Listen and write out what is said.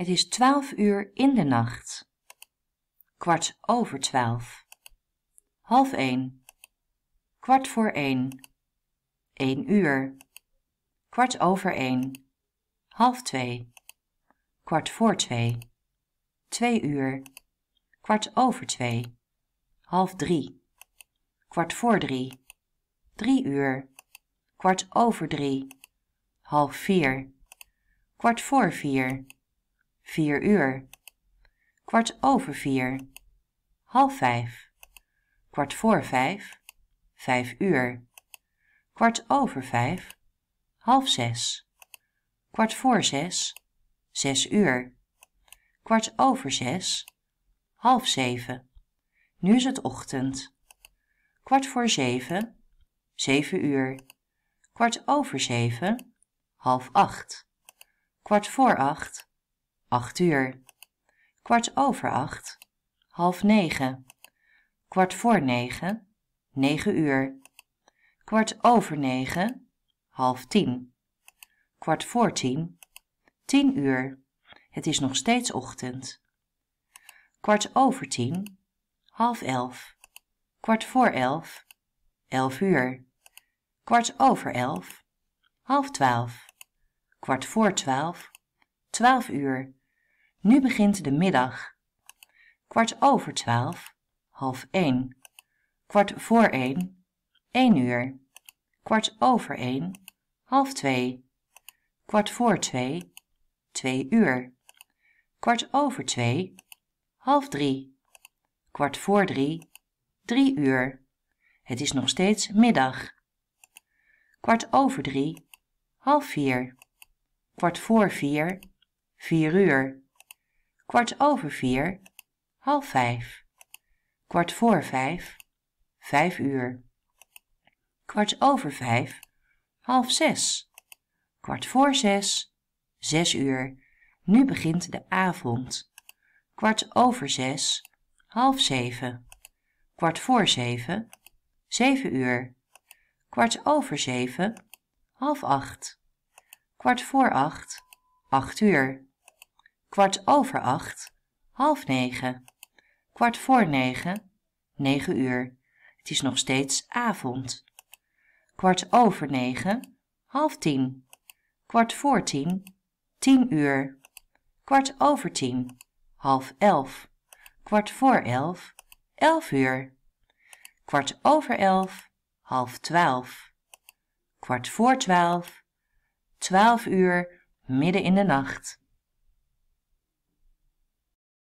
Het is twaalf uur in de nacht. Kwart over twaalf. Half één. Kwart voor één. Eén uur. Kwart over één. Half twee. Kwart voor twee. Twee uur. Kwart over twee. Half drie. Kwart voor drie. Drie uur. Kwart over drie. Half vier. Kwart voor vier vier uur, kwart over vier, half vijf, kwart voor vijf, vijf uur, kwart over vijf, half zes, kwart voor zes, zes uur, kwart over zes, half zeven. Nu is het ochtend. Kwart voor zeven, zeven uur. Kwart over zeven, half acht. Kwart voor acht, 8 uur. Kwart over 8, half 9. Kwart voor 9, 9 uur. Kwart over 9, half 10. Kwart voor 10, 10 uur. Het is nog steeds ochtend. Kwart over 10, half 11. Kwart voor 11, 11 uur. Kwart over 11, half 12. Kwart voor 12, 12 uur. Nu begint de middag. Kwart over twaalf, half één. Kwart voor één, één uur. Kwart over één, half twee. Kwart voor twee, twee uur. Kwart over twee, half drie. Kwart voor drie, drie uur. Het is nog steeds middag. Kwart over drie, half vier. Kwart voor vier, vier uur kwart over vier, half vijf, kwart voor vijf, vijf uur, kwart over vijf, half zes, kwart voor zes, zes uur, nu begint de avond, kwart over zes, half zeven, kwart voor zeven, zeven uur, kwart over zeven, half acht, kwart voor acht, acht uur kwart over acht, half negen, kwart voor negen, negen uur. Het is nog steeds avond. Kwart over negen, half tien, kwart voor tien, tien uur. Kwart over tien, half elf, kwart voor elf, elf uur. Kwart over elf, half twaalf. Kwart voor twaalf, twaalf uur, midden in de nacht.